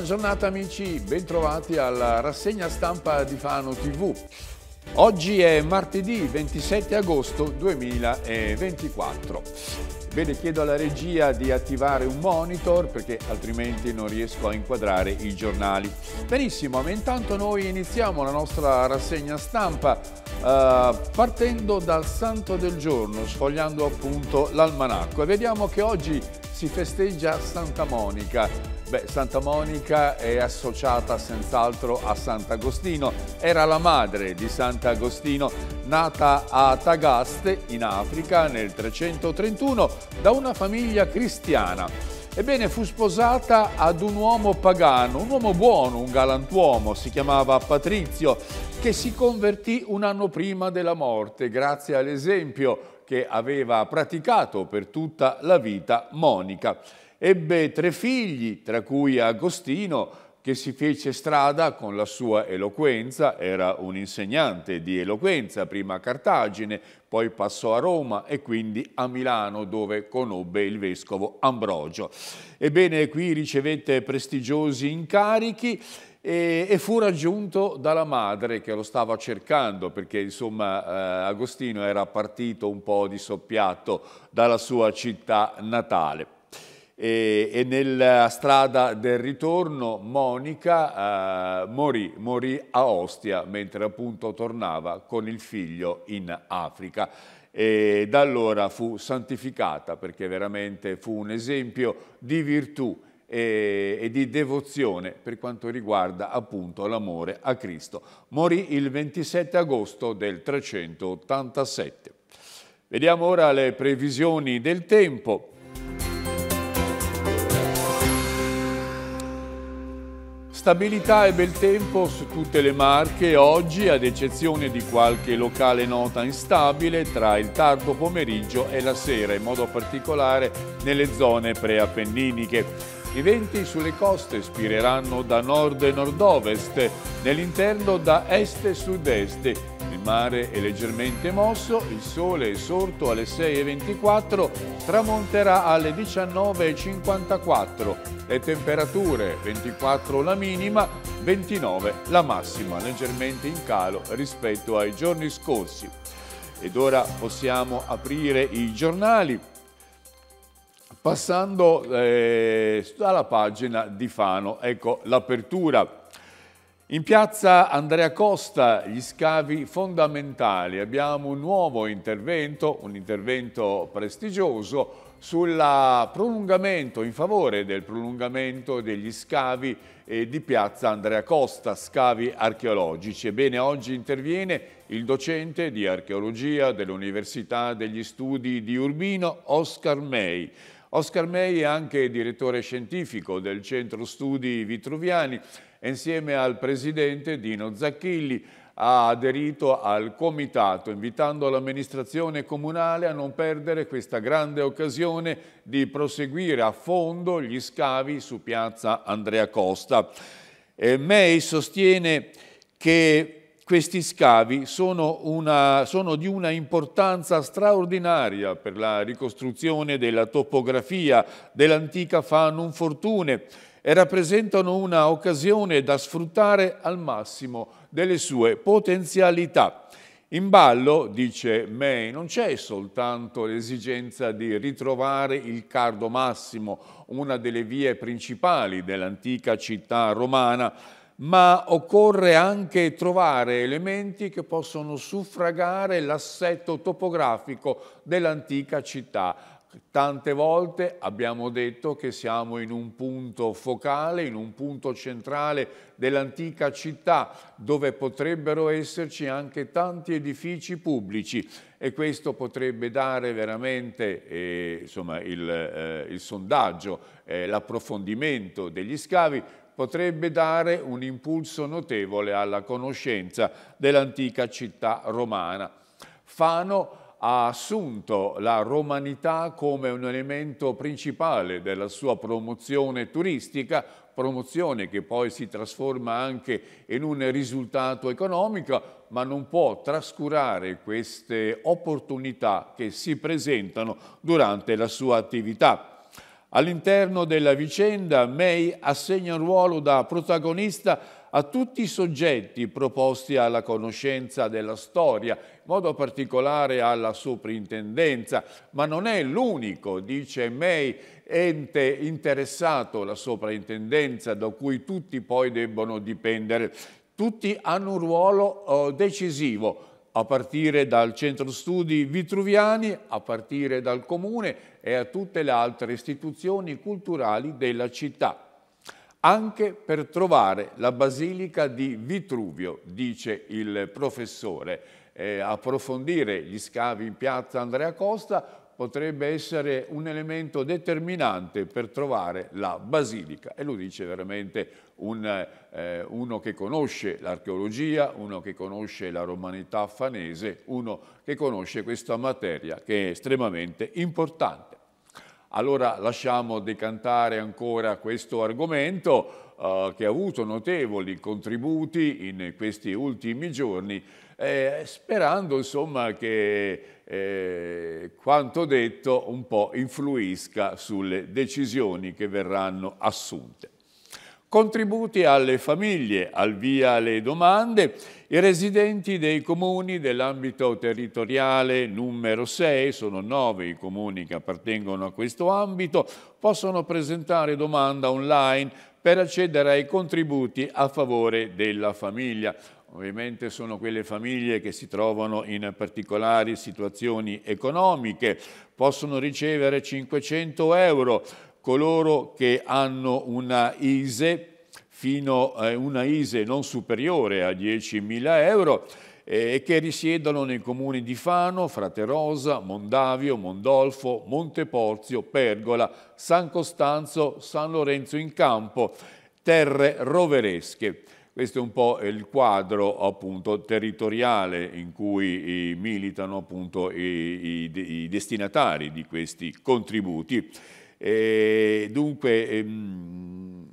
Buona giornata amici, bentrovati alla rassegna stampa di Fano TV. Oggi è martedì 27 agosto 2024. Bene, chiedo alla regia di attivare un monitor perché altrimenti non riesco a inquadrare i giornali. Benissimo, ma intanto noi iniziamo la nostra rassegna stampa eh, partendo dal santo del giorno, sfogliando appunto l'almanacco e vediamo che oggi si festeggia Santa Monica, Beh, Santa Monica è associata senz'altro a Sant'Agostino. Era la madre di Sant'Agostino, nata a Tagaste, in Africa, nel 331, da una famiglia cristiana. Ebbene, fu sposata ad un uomo pagano, un uomo buono, un galantuomo, si chiamava Patrizio, che si convertì un anno prima della morte, grazie all'esempio che aveva praticato per tutta la vita Monica. Ebbe tre figli, tra cui Agostino, che si fece strada con la sua eloquenza, era un insegnante di eloquenza, prima a Cartagine, poi passò a Roma e quindi a Milano dove conobbe il vescovo Ambrogio. Ebbene, qui ricevette prestigiosi incarichi e, e, fu raggiunto dalla madre che lo stava cercando perché insomma eh, Agostino era partito un po' di soppiatto dalla sua città natale e, e nella strada del ritorno Monica eh, morì, morì a Ostia mentre appunto tornava con il figlio in Africa e da allora fu santificata perché veramente fu un esempio di virtù e, di devozione per quanto riguarda appunto l'amore a Cristo. Morì il 27 agosto del 387. Vediamo ora le previsioni del tempo. Stabilità e bel tempo su tutte le marche oggi, ad eccezione di qualche locale nota instabile tra il tardo pomeriggio e la sera, in modo particolare nelle zone preappenniniche. I venti sulle coste spireranno da nord e nord-ovest, nell'interno da est e sud-est il mare è leggermente mosso, il sole è sorto alle 6.24, tramonterà alle 19.54. Le temperature 24 la minima, 29 la massima, leggermente in calo rispetto ai giorni scorsi. Ed ora possiamo aprire i giornali passando eh, alla pagina di Fano. Ecco l'apertura in piazza Andrea Costa gli scavi fondamentali, abbiamo un nuovo intervento, un intervento prestigioso sul prolungamento, in favore del prolungamento degli scavi eh, di piazza Andrea Costa, scavi archeologici. Ebbene, oggi interviene il docente di archeologia dell'Università degli Studi di Urbino, Oscar May. Oscar May è anche direttore scientifico del Centro Studi Vitruviani insieme al presidente Dino Zacchilli ha aderito al comitato invitando l'amministrazione comunale a non perdere questa grande occasione di proseguire a fondo gli scavi su piazza Andrea Costa. E May sostiene che questi scavi sono, una, sono, di una importanza straordinaria per la ricostruzione della topografia dell'antica Fanum Fortune e rappresentano una occasione da sfruttare al massimo delle sue potenzialità. In ballo, dice May, non c'è soltanto l'esigenza di ritrovare il cardo massimo, una delle vie principali dell'antica città romana, ma occorre anche trovare elementi che possono suffragare l'assetto topografico dell'antica città Tante volte abbiamo detto che siamo in un punto focale, in un punto centrale dell'antica città dove potrebbero esserci anche tanti edifici pubblici e questo potrebbe dare veramente eh, insomma, il, eh, il, sondaggio, eh, l'approfondimento degli scavi potrebbe dare un impulso notevole alla conoscenza dell'antica città romana. Fano ha assunto la romanità come un elemento principale della sua promozione turistica, promozione che poi si trasforma anche in un risultato economico, ma non può trascurare queste opportunità che si presentano durante la sua attività. All'interno della vicenda May assegna un ruolo da protagonista a tutti i soggetti proposti alla conoscenza della storia, in modo particolare alla soprintendenza, ma non è l'unico, dice May, ente interessato alla soprintendenza da cui tutti poi debbono dipendere. Tutti hanno un ruolo eh, decisivo, a partire dal centro studi vitruviani, a partire dal comune e a tutte le altre istituzioni culturali della città anche per trovare la basilica di Vitruvio, dice il professore. Eh, approfondire gli scavi in piazza Andrea Costa potrebbe essere un elemento determinante per trovare la basilica e lo dice veramente un, eh, uno che conosce l'archeologia, uno che conosce la romanità fanese, uno che conosce questa materia che è estremamente importante. Allora lasciamo decantare ancora questo argomento eh, che ha avuto notevoli contributi in questi ultimi giorni, eh, sperando insomma, che eh, quanto detto un po' influisca sulle decisioni che verranno assunte contributi alle famiglie, al via le domande, i residenti dei comuni dell'ambito territoriale numero 6, sono 9 i comuni che appartengono a questo ambito, possono presentare domanda online per accedere ai contributi a favore della famiglia. Ovviamente sono quelle famiglie che si trovano in particolari situazioni economiche, possono ricevere 500 euro coloro che hanno una ISE, fino a una ISE non superiore a 10.000 euro, eh, e che risiedono nei comuni di Fano, Fraterosa, Mondavio, Mondolfo, Monteporzio, Pergola, San Costanzo, San Lorenzo in Campo, terre roveresche. Questo è un po' il quadro appunto, territoriale in cui militano appunto, i, i, i destinatari di questi contributi. E dunque ehm,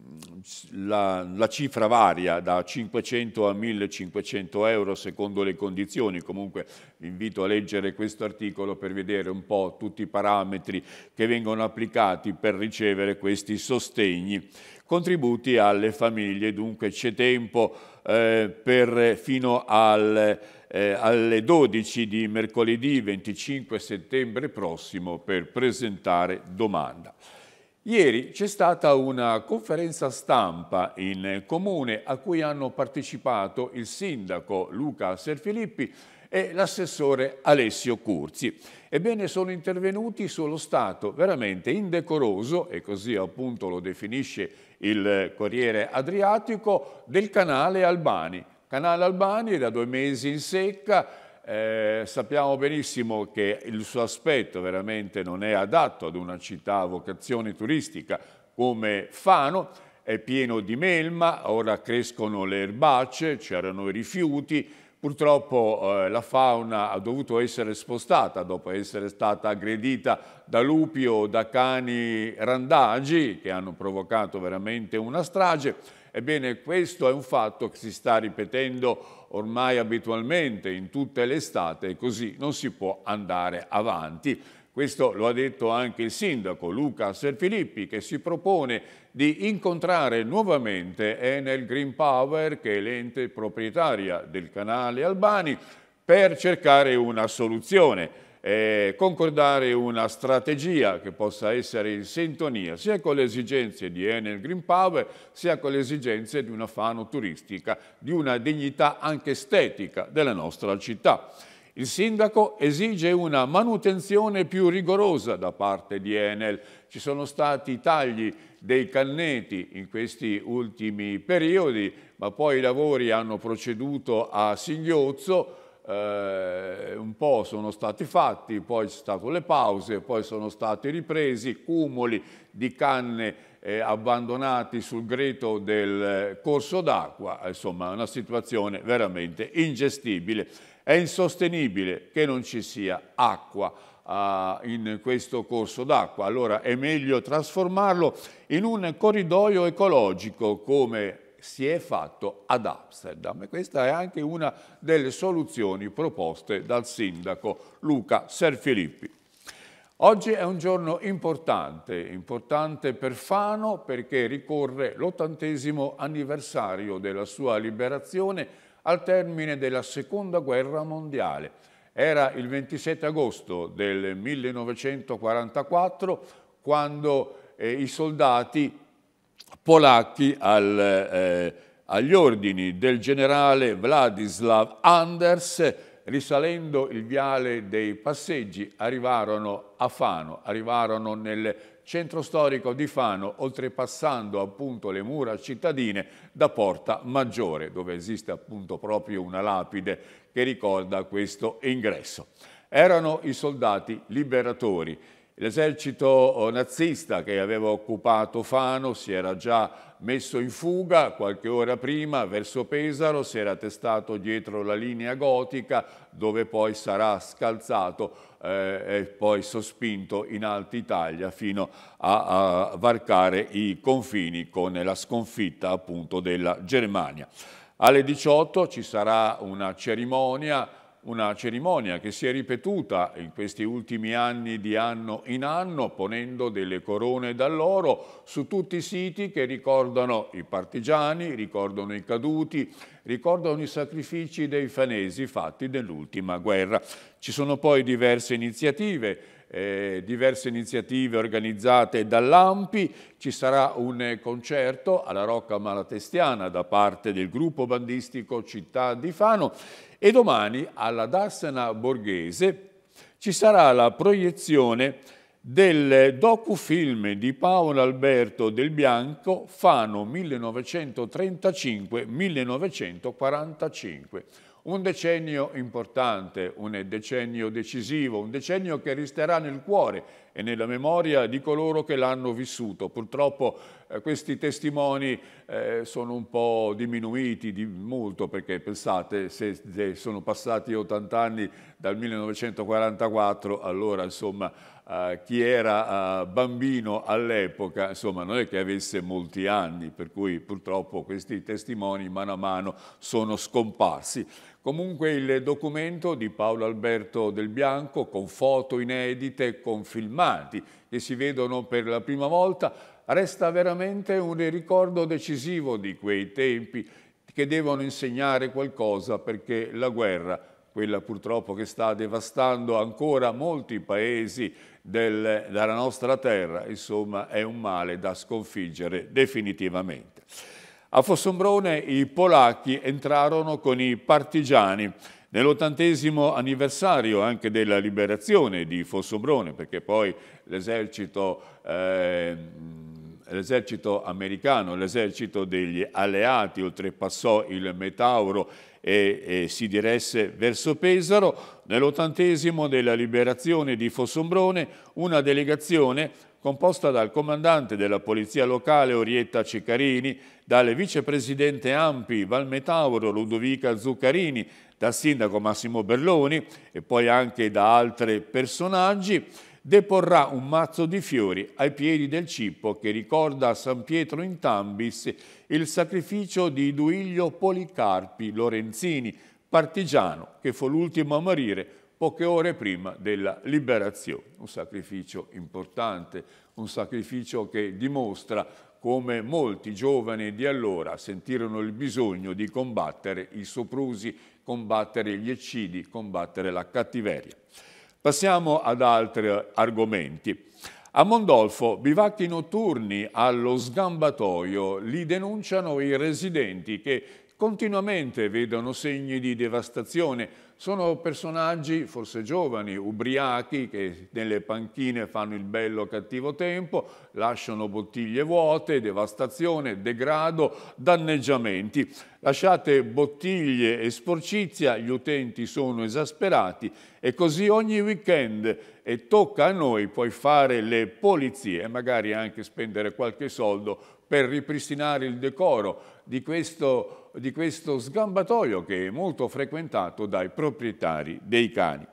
la, la, cifra varia da 500 a 1500 euro secondo le condizioni, comunque vi invito a leggere questo articolo per vedere un po' tutti i parametri che vengono applicati per ricevere questi sostegni. Contributi alle famiglie, dunque c'è tempo eh, per, fino al eh, alle 12 di mercoledì 25 settembre prossimo per presentare domanda. Ieri c'è stata una conferenza stampa in comune a cui hanno partecipato il sindaco Luca Serfilippi e l'assessore Alessio Curzi. Ebbene sono intervenuti sullo stato veramente indecoroso, e così appunto lo definisce il Corriere Adriatico, del canale Albani, Canale Albani da due mesi in secca, eh, sappiamo benissimo che il suo aspetto veramente non è adatto ad una città a vocazione turistica come Fano, è pieno di melma, ora crescono le erbacce, c'erano i rifiuti, Purtroppo eh, la fauna ha dovuto essere spostata dopo essere stata aggredita da lupi o da cani randagi che hanno provocato veramente una strage Ebbene, questo è un fatto che si sta ripetendo ormai abitualmente in tutte le estate e così non si può andare avanti. Questo lo ha detto anche il sindaco Luca Serfilippi che si propone di incontrare nuovamente Enel Green Power che è l'ente proprietaria del canale Albani per cercare una soluzione eh, concordare una strategia che possa essere in sintonia sia con le esigenze di Enel Green Power sia con le esigenze di una fano turistica, di una dignità anche estetica della nostra città. Il sindaco esige una manutenzione più rigorosa da parte di Enel. Ci sono stati tagli dei canneti in questi ultimi periodi, ma poi i lavori hanno proceduto a singhiozzo, eh, un po' sono stati fatti, poi ci sono state le pause, poi sono stati ripresi cumuli di canne eh, abbandonati sul greto del eh, corso d'acqua, eh, insomma una situazione veramente ingestibile. È insostenibile che non ci sia acqua eh, in questo corso d'acqua, allora è meglio trasformarlo in un corridoio ecologico come si è fatto ad Amsterdam e questa è anche una delle soluzioni proposte dal sindaco Luca Serfilippi. Oggi è un giorno importante, importante per Fano perché ricorre l'ottantesimo anniversario della sua liberazione al termine della Seconda Guerra Mondiale. Era il 27 agosto del 1944 quando eh, i soldati polacchi al, eh, agli ordini del generale Vladislav Anders, risalendo il viale dei passeggi, arrivarono a Fano, arrivarono nel centro storico di Fano, oltrepassando appunto le mura cittadine da Porta Maggiore, dove esiste appunto proprio una lapide che ricorda questo ingresso. Erano i soldati liberatori L'esercito eh, nazista che aveva occupato Fano si era già messo in fuga qualche ora prima verso Pesaro, si era testato dietro la linea gotica dove poi sarà scalzato eh, e poi sospinto in Alta Italia fino a, a varcare i confini con la sconfitta appunto della Germania. Alle 18 ci sarà una cerimonia una cerimonia che si è ripetuta in questi ultimi anni di anno in anno ponendo delle corone d'alloro su tutti i siti che ricordano i partigiani, ricordano i caduti, ricordano i sacrifici dei fanesi fatti nell'ultima guerra. Ci sono poi diverse iniziative eh, diverse iniziative organizzate dall'AMPI, ci sarà un concerto alla Rocca Malatestiana da parte del gruppo bandistico Città di Fano e domani alla Darsena Borghese ci sarà la proiezione del docufilm di Paolo Alberto Del Bianco Fano 1935-1945. Un decennio importante, un decennio decisivo, un decennio che resterà nel cuore e nella memoria di coloro che l'hanno vissuto. Purtroppo eh, questi testimoni eh, sono un po' diminuiti di molto perché pensate se, se sono passati 80 anni dal 1944, allora insomma Uh, chi era uh, bambino all'epoca, insomma non è che avesse molti anni, per cui purtroppo questi testimoni mano a mano sono scomparsi. Comunque il documento di Paolo Alberto del Bianco con foto inedite, con filmati che si vedono per la prima volta, resta veramente un ricordo decisivo di quei tempi che devono insegnare qualcosa perché la guerra, quella purtroppo che sta devastando ancora molti paesi del, della nostra terra, insomma, è un male da sconfiggere definitivamente. A Fossombrone i polacchi entrarono con i partigiani nell'ottantesimo anniversario anche della liberazione di Fossombrone, perché poi l'esercito eh, l'esercito americano, l'esercito degli alleati, oltrepassò il Metauro e, e si diresse verso Pesaro. Nell'ottantesimo della liberazione di Fossombrone, una delegazione composta dal comandante della polizia locale Orietta Ceccarini, dal vicepresidente Ampi Valmetauro Ludovica Zuccarini, dal sindaco Massimo Berloni e poi anche da altri personaggi, deporrà un mazzo di fiori ai piedi del cippo che ricorda a San Pietro in Tambis il sacrificio di Duilio Policarpi Lorenzini, partigiano che fu l'ultimo a morire poche ore prima della liberazione. Un sacrificio importante, un sacrificio che dimostra come molti giovani di allora sentirono il bisogno di combattere i soprusi, combattere gli eccidi, combattere la cattiveria. Passiamo ad altri argomenti. A Mondolfo, bivacchi notturni allo sgambatoio, li denunciano i residenti che continuamente vedono segni di devastazione, sono personaggi, forse giovani, ubriachi, che nelle panchine fanno il bello cattivo tempo, lasciano bottiglie vuote, devastazione, degrado, danneggiamenti. Lasciate bottiglie e sporcizia, gli utenti sono esasperati e così ogni weekend e tocca a noi poi fare le polizie e magari anche spendere qualche soldo per ripristinare il decoro di questo di questo sgambatoio che è molto frequentato dai proprietari dei cani.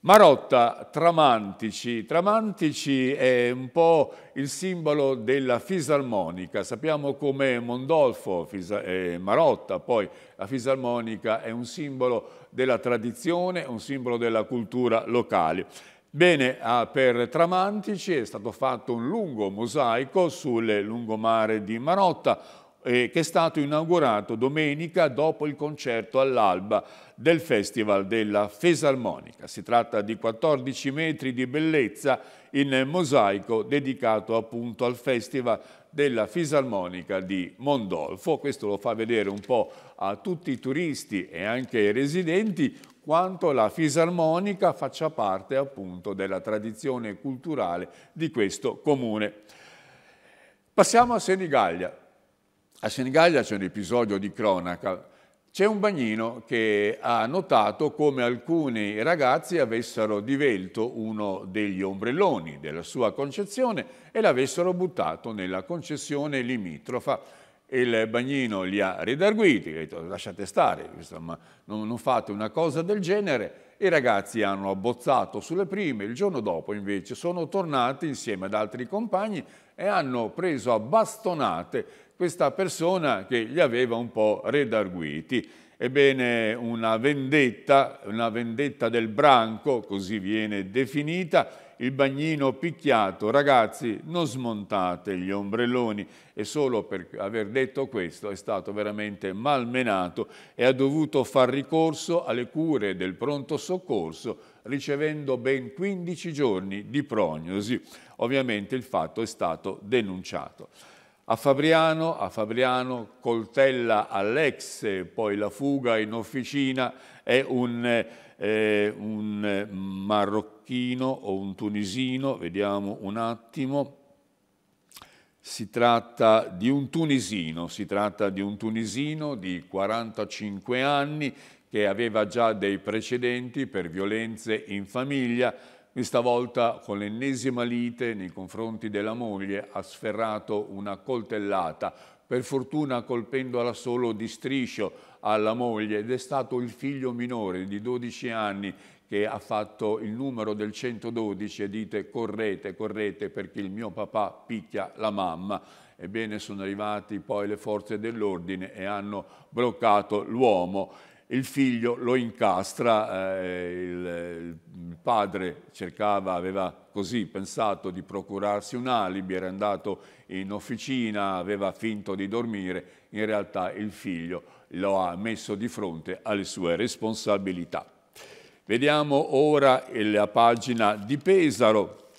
Marotta, Tramantici. Tramantici è un po' il simbolo della fisarmonica. Sappiamo come Mondolfo, eh, Marotta, poi la fisarmonica è un simbolo della tradizione, un simbolo della cultura locale. Bene, ah, per Tramantici è stato fatto un lungo mosaico sul lungomare di Marotta, eh, che è stato inaugurato domenica dopo il concerto all'alba del Festival della Fesarmonica. Si tratta di 14 metri di bellezza in mosaico dedicato appunto al Festival della Fisarmonica di Mondolfo. Questo lo fa vedere un po' a tutti i turisti e anche ai residenti quanto la fisarmonica faccia parte appunto della tradizione culturale di questo comune. Passiamo a Senigallia. A Senigallia c'è un episodio di cronaca. C'è un bagnino che ha notato come alcuni ragazzi avessero divelto uno degli ombrelloni della sua concezione e l'avessero buttato nella concessione limitrofa. Il bagnino li ha ridarguiti, ha detto lasciate stare, insomma, non, non fate una cosa del genere. I ragazzi hanno abbozzato sulle prime, il giorno dopo invece sono tornati insieme ad altri compagni e hanno preso a bastonate questa persona che li aveva un po' redarguiti. Ebbene, una vendetta, una vendetta del branco, così viene definita, il bagnino picchiato, ragazzi, non smontate gli ombrelloni e solo per aver detto questo è stato veramente malmenato e ha dovuto far ricorso alle cure del pronto soccorso ricevendo ben 15 giorni di prognosi. Ovviamente il fatto è stato denunciato. A Fabriano, a Fabriano coltella all'ex, poi la fuga in officina è un, eh, un marocchino o un tunisino, vediamo un attimo, si tratta di un tunisino, si tratta di un tunisino di 45 anni che aveva già dei precedenti per violenze in famiglia, questa volta con l'ennesima lite nei confronti della moglie ha sferrato una coltellata, per fortuna colpendola solo di striscio alla moglie ed è stato il figlio minore di 12 anni che ha fatto il numero del 112 e dite correte, correte perché il mio papà picchia la mamma. Ebbene sono arrivati poi le forze dell'ordine e hanno bloccato l'uomo il figlio lo incastra, eh, il, il, padre cercava, aveva così pensato di procurarsi un alibi, era andato in officina, aveva finto di dormire, in realtà il figlio lo ha messo di fronte alle sue responsabilità. Vediamo ora la pagina di Pesaro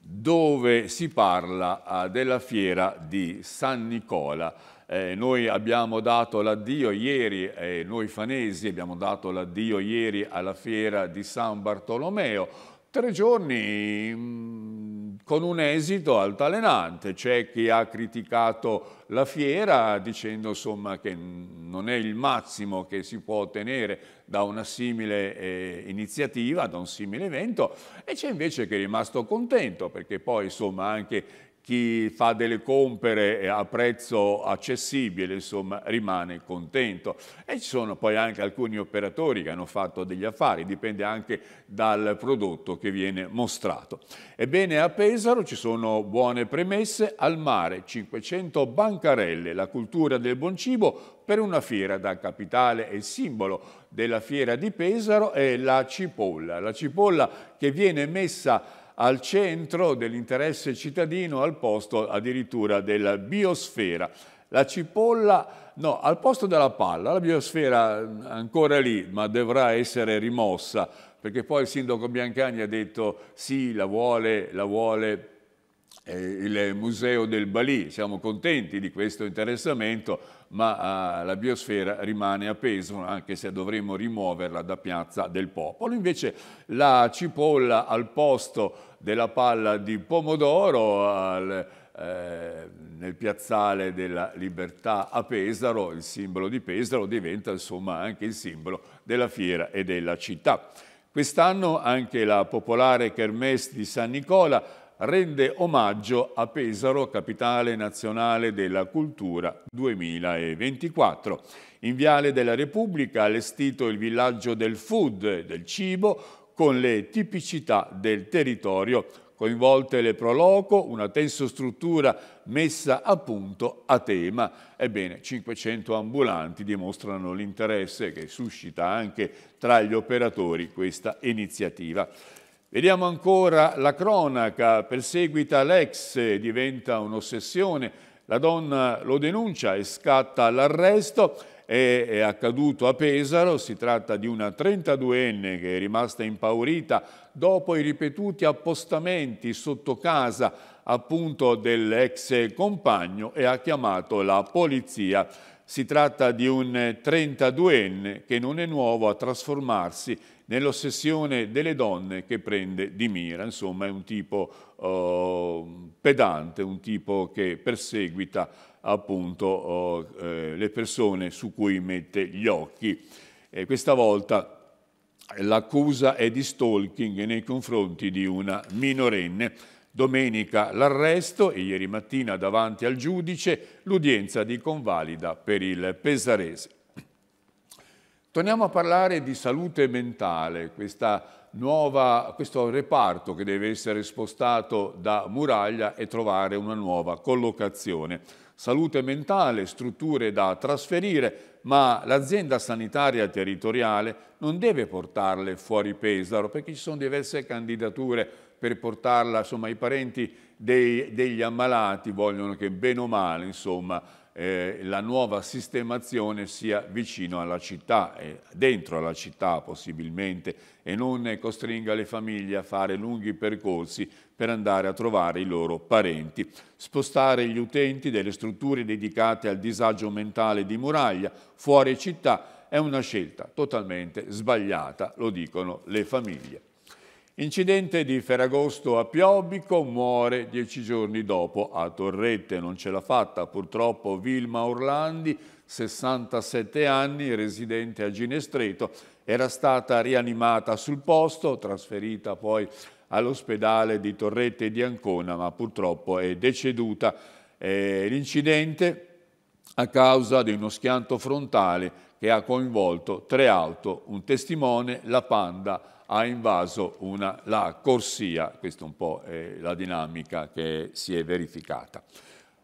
dove si parla eh, della fiera di San Nicola. Eh, noi abbiamo dato l'addio ieri, eh, noi fanesi abbiamo dato l'addio ieri alla fiera di San Bartolomeo, tre giorni mm, con un esito altalenante, c'è chi ha criticato la fiera dicendo insomma, che non è il massimo che si può ottenere da una simile eh, iniziativa, da un simile evento e c'è invece che è rimasto contento perché poi insomma anche chi fa delle compere a prezzo accessibile insomma, rimane contento. E ci sono poi anche alcuni operatori che hanno fatto degli affari, dipende anche dal prodotto che viene mostrato. Ebbene a Pesaro ci sono buone premesse, al mare 500 bancarelle, la cultura del buon cibo per una fiera da capitale e simbolo della fiera di Pesaro è la cipolla, la cipolla che viene messa al centro dell'interesse cittadino al posto addirittura della biosfera. La cipolla, no, al posto della palla, la biosfera ancora lì, ma dovrà essere rimossa, perché poi il sindaco Biancani ha detto sì, la vuole, la vuole il museo del Bali, siamo contenti di questo interessamento, ma eh, la biosfera rimane a peso anche se dovremmo rimuoverla da Piazza del Popolo. Invece la cipolla al posto della palla di pomodoro al, eh, nel piazzale della libertà a Pesaro, il simbolo di Pesaro diventa insomma anche il simbolo della fiera e della città. Quest'anno anche la popolare Kermesse di San Nicola rende omaggio a Pesaro, capitale nazionale della cultura 2024. In Viale della Repubblica allestito il villaggio del food, del cibo, con le tipicità del territorio, coinvolte le Proloco, una tensostruttura messa a punto a tema. Ebbene, 500 ambulanti dimostrano l'interesse che suscita anche tra gli operatori questa iniziativa. Vediamo ancora la cronaca, perseguita l'ex, diventa un'ossessione, la donna lo denuncia e scatta l'arresto, è, accaduto a Pesaro, si tratta di una 32enne che è rimasta impaurita dopo i ripetuti appostamenti sotto casa appunto dell'ex compagno e ha chiamato la polizia. Si tratta di un 32enne che non è nuovo a trasformarsi nell'ossessione delle donne che prende di mira. Insomma è un tipo eh, pedante, un tipo che perseguita appunto eh, eh le persone su cui mette gli occhi. E questa volta l'accusa è di stalking nei confronti di una minorenne. Domenica l'arresto e ieri mattina davanti al giudice l'udienza di convalida per il Pesarese. Torniamo a parlare di salute mentale, questa nuova, questo reparto che deve essere spostato da muraglia e trovare una nuova collocazione. Salute mentale, strutture da trasferire, ma l'azienda sanitaria territoriale non deve portarle fuori Pesaro perché ci sono diverse candidature per portarla insomma, i parenti dei, degli ammalati, vogliono che bene o male insomma, eh, la nuova sistemazione sia vicino alla città, eh, dentro alla città possibilmente, e non costringa le famiglie a fare lunghi percorsi per andare a trovare i loro parenti. Spostare gli utenti delle strutture dedicate al disagio mentale di muraglia fuori città è una scelta totalmente sbagliata, lo dicono le famiglie. Incidente di Ferragosto a Piobbico, muore dieci giorni dopo a Torrette, non ce l'ha fatta purtroppo Vilma Orlandi, 67 anni, residente a Ginestreto, era stata rianimata sul posto, trasferita poi all'ospedale di Torrette di Ancona, ma purtroppo è deceduta. Eh, L'incidente a causa di uno schianto frontale che ha coinvolto tre auto, un testimone, la Panda, ha invaso una, la corsia, questa un po' è la dinamica che si è verificata.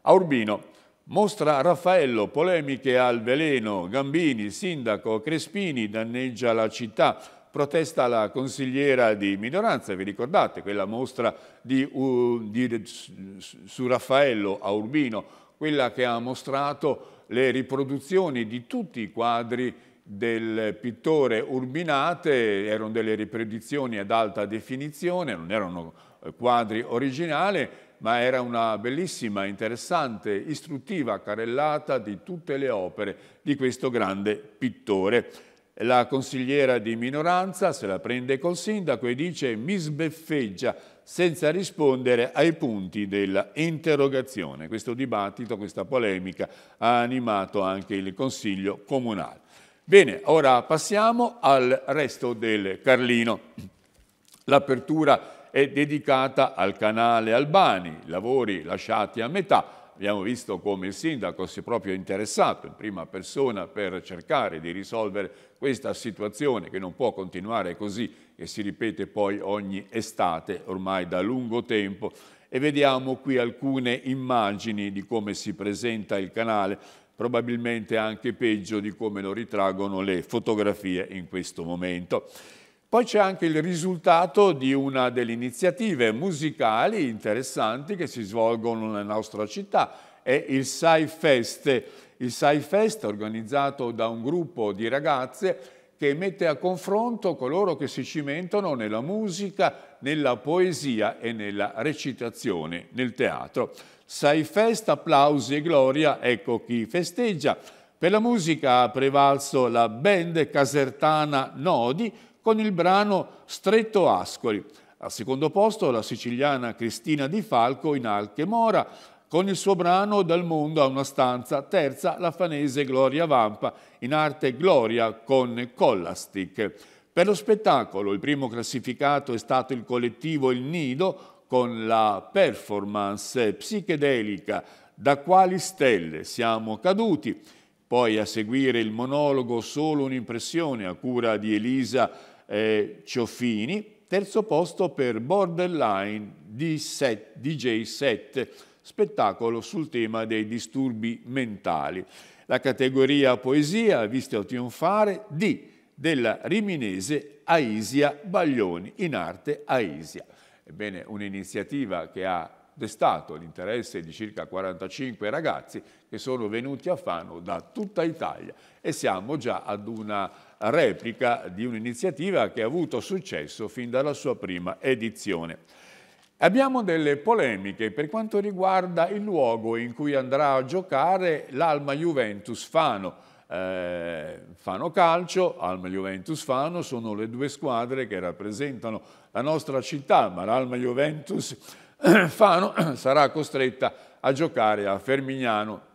A Urbino mostra Raffaello, polemiche al veleno, Gambini, sindaco, Crespini, danneggia la città, protesta la consigliera di minoranza, vi ricordate quella mostra di, uh, di, su Raffaello a Urbino, quella che ha mostrato le riproduzioni di tutti i quadri del pittore Urbinate, erano delle ripredizioni ad alta definizione, non erano eh, quadri originali, ma era una bellissima, interessante, istruttiva carellata di tutte le opere di questo grande pittore. La consigliera di minoranza se la prende col sindaco e dice mi sbeffeggia senza rispondere ai punti dell'interrogazione. Questo dibattito, questa polemica ha animato anche il Consiglio Comunale. Bene, ora passiamo al resto del Carlino. L'apertura è dedicata al canale Albani, lavori lasciati a metà. Abbiamo visto come il sindaco si è proprio interessato in prima persona per cercare di risolvere questa situazione che non può continuare così e si ripete poi ogni estate ormai da lungo tempo e vediamo qui alcune immagini di come si presenta il canale probabilmente anche peggio di come lo ritraggono le fotografie in questo momento. Poi c'è anche il risultato di una delle iniziative musicali interessanti che si svolgono nella nostra città, è il SciFest. Il SciFest è organizzato da un gruppo di ragazze che mette a confronto coloro che si cimentano nella musica, nella poesia e nella recitazione, nel teatro. Sai festa, applausi e gloria, ecco chi festeggia. Per la musica ha prevalso la band casertana Nodi con il brano Stretto Ascoli. Al secondo posto la siciliana Cristina Di Falco in Alchemora con il suo brano Dal mondo a una stanza, terza la fanese Gloria Vampa in arte Gloria con Collastic. Per lo spettacolo il primo classificato è stato il collettivo Il Nido con la performance psichedelica Da quali stelle siamo caduti, poi a seguire il monologo Solo un'impressione a cura di Elisa eh, Cioffini, terzo posto per Borderline D7, DJ7, spettacolo sul tema dei disturbi mentali. La categoria poesia, vista trionfare, di della riminese Aisia Baglioni, in arte Aisia. Ebbene, un'iniziativa che ha destato l'interesse di circa 45 ragazzi che sono venuti a Fano da tutta Italia e siamo già ad una replica di un'iniziativa che ha avuto successo fin dalla sua prima edizione. Abbiamo delle polemiche per quanto riguarda il luogo in cui andrà a giocare l'Alma Juventus Fano eh, fanno calcio, Alma e Juventus fanno, sono le due squadre che rappresentano la nostra città, ma l'Alma Juventus eh, Fano sarà costretta a giocare a Fermignano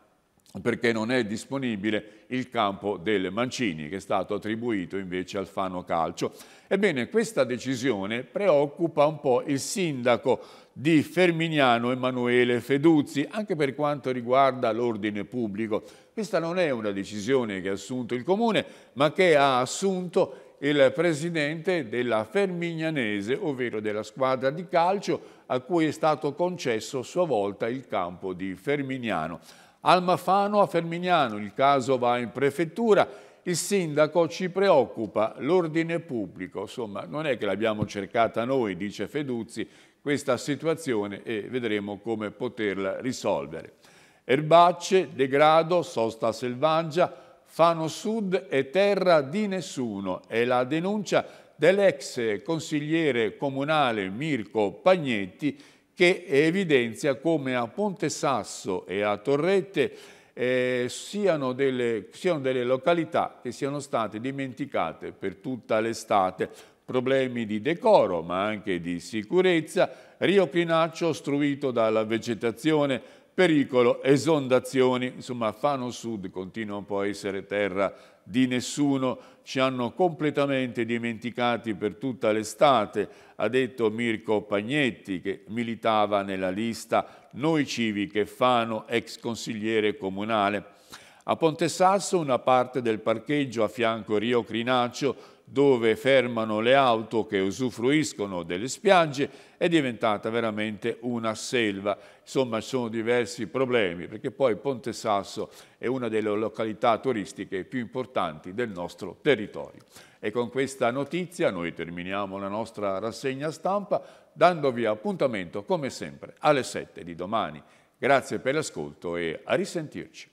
perché non è disponibile il campo del Mancini che è stato attribuito invece al Fano Calcio. Ebbene, questa decisione preoccupa un po' il sindaco di Fermignano Emanuele Feduzzi anche per quanto riguarda l'ordine pubblico. Questa non è una decisione che ha assunto il Comune, ma che ha assunto il presidente della Fermignanese, ovvero della squadra di calcio a cui è stato concesso a sua volta il campo di Fermignano. Almafano a Fermignano, il caso va in prefettura, il sindaco ci preoccupa, l'ordine pubblico, insomma non è che l'abbiamo cercata noi, dice Feduzzi, questa situazione e vedremo come poterla risolvere. Erbacce, degrado, sosta selvaggia, Fano Sud e terra di nessuno. È la denuncia dell'ex consigliere comunale Mirko Pagnetti che evidenzia come a Ponte Sasso e a Torrette eh, siano, delle, siano delle località che siano state dimenticate per tutta l'estate problemi di decoro ma anche di sicurezza, Rio Crinaccio ostruito dalla vegetazione pericolo, esondazioni, insomma Fano Sud continua un po' a essere terra di nessuno, ci hanno completamente dimenticati per tutta l'estate, ha detto Mirko Pagnetti che militava nella lista Noi Civiche Fano, ex consigliere comunale. A Ponte Sasso una parte del parcheggio a fianco Rio Crinaccio dove fermano le auto che usufruiscono delle spiagge, è diventata veramente una selva. Insomma, ci sono diversi problemi, perché poi Ponte Sasso è una delle località turistiche più importanti del nostro territorio. E con questa notizia noi terminiamo la nostra rassegna stampa, dandovi appuntamento, come sempre, alle 7 di domani. Grazie per l'ascolto e a risentirci.